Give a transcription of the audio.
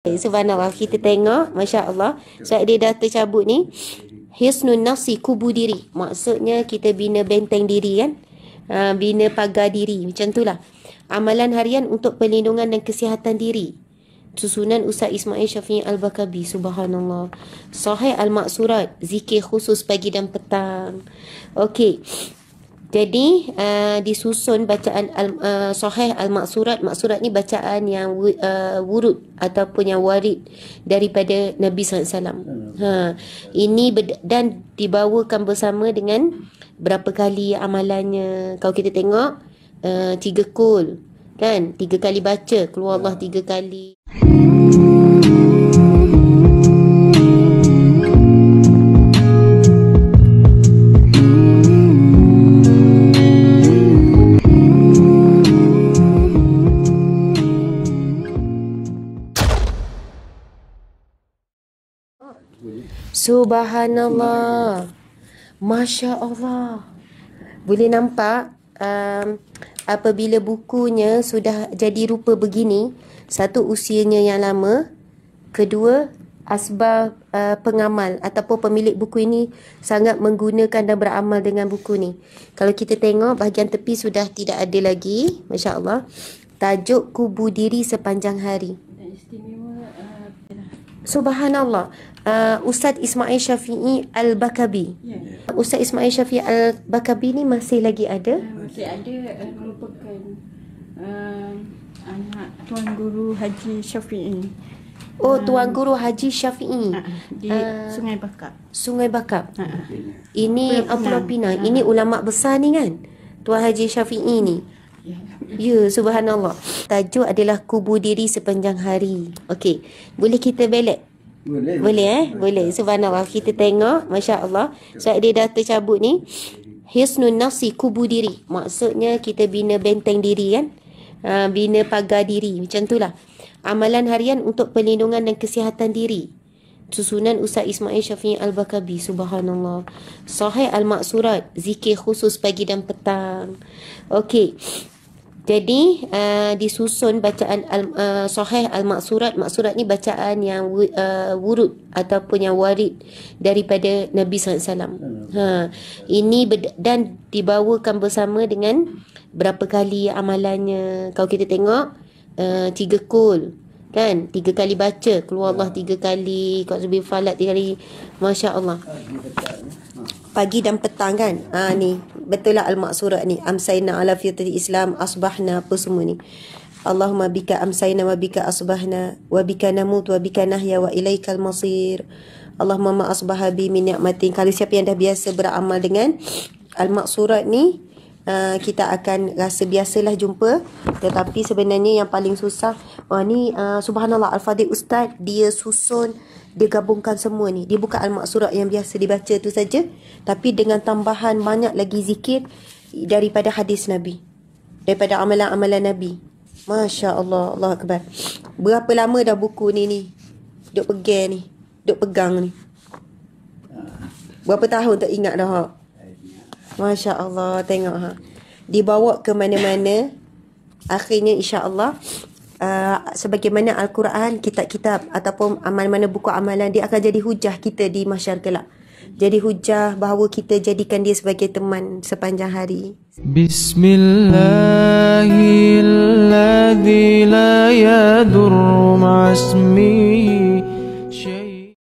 Okay, eh, subhanallah kita tengok masya-Allah sebab dia dah tercabut ni hisnun nafsi kubu diri maksudnya kita bina benteng diri kan uh, bina pagar diri macam itulah amalan harian untuk perlindungan dan kesihatan diri susunan Ustaz Ismail Syafi'i Al-Bakabi subhanallah sahih al-maksurat zikir khusus pagi dan petang okey jadi uh, disusun bacaan al, uh, eh, Soheh Al-Maksurat Maksurat ni bacaan yang uh, wurud Ataupun yang warid Daripada Nabi SAW hmm. ha. Ini ber- dan dibawakan bersama dengan Berapa kali amalannya Kalau kita tengok uh, Tiga kul Kan? Tiga kali baca Keluar Allah ya. tiga kali hmm. Subhanallah. Masya Allah. Boleh nampak um, apabila bukunya sudah jadi rupa begini. Satu usianya yang lama. Kedua asbab uh, pengamal ataupun pemilik buku ini sangat menggunakan dan beramal dengan buku ni. Kalau kita tengok bahagian tepi sudah tidak ada lagi. Masya Allah. Tajuk kubu diri sepanjang hari. Dan istimewa. Subhanallah. Uh, Ustaz Ismail Syafi'i Al-Bakabi. Yeah. Ustaz Ismail Syafi'i Al-Bakabi ni masih lagi ada? Uh, masih ada uh, merupakan uh, anak Tuan Guru Haji Syafi'i. Oh, uh, Tuan Guru Haji Syafi'i. Uh, uh di uh, Sungai Bakap. Sungai Bakap. Uh, uh, ini Pulau Pinang. Pinang. Uh, ini ulama besar ni kan? Tuan Haji Syafi'i ni. Ya, subhanallah. Tajuk adalah kubu diri sepanjang hari. Okey, boleh kita belak? Boleh. Boleh eh? Boleh. Subhanallah. Kita tengok, masya-Allah. Sebab dia dah tercabut ni. Hisnun nasi kubu diri. Maksudnya kita bina benteng diri kan? Ah, bina pagar diri. Macam itulah. Amalan harian untuk perlindungan dan kesihatan diri. Susunan Ustaz Ismail Syafi'i Al-Bakabi Subhanallah Sahih Al-Maksurat Zikir khusus pagi dan petang Okey Jadi uh, Disusun bacaan al, uh, Sahih Al-Maksurat Maksurat ni bacaan yang uh, Wurud Ataupun yang warid Daripada Nabi SAW ha. Ini Dan dibawakan bersama dengan Berapa kali amalannya Kalau kita tengok uh, Tiga kul kan tiga kali baca keluar ya. Allah tiga kali kau sebut falat tiga kali masya Allah pagi dan petang kan ha, ni betul lah al-maksurat ni amsayna ala fitri islam asbahna apa semua ni Allahumma bika amsayna wa bika asbahna wa bika namut wa bika nahya wa ilaikal masir Allahumma ma min ni'matin kalau siapa yang dah biasa beramal dengan al-maksurat ni Eh, kita akan rasa biasalah jumpa tetapi sebenarnya yang paling susah wah ni uh, subhanallah al-fadil ustaz dia susun dia gabungkan semua ni dia bukan al surat yang biasa dibaca tu saja tapi dengan tambahan banyak lagi zikir daripada hadis nabi daripada amalan-amalan nabi masya-Allah Allah akbar berapa lama dah buku ni ni duk pegang ni duk pegang ni berapa tahun tak ingat dah ha Masya Allah tengok ha. Dibawa ke mana-mana Akhirnya insya Allah uh, Sebagaimana Al-Quran Kitab-kitab ataupun amal mana buku amalan Dia akan jadi hujah kita di masyarakat kelak Jadi hujah bahawa kita Jadikan dia sebagai teman sepanjang hari Bismillah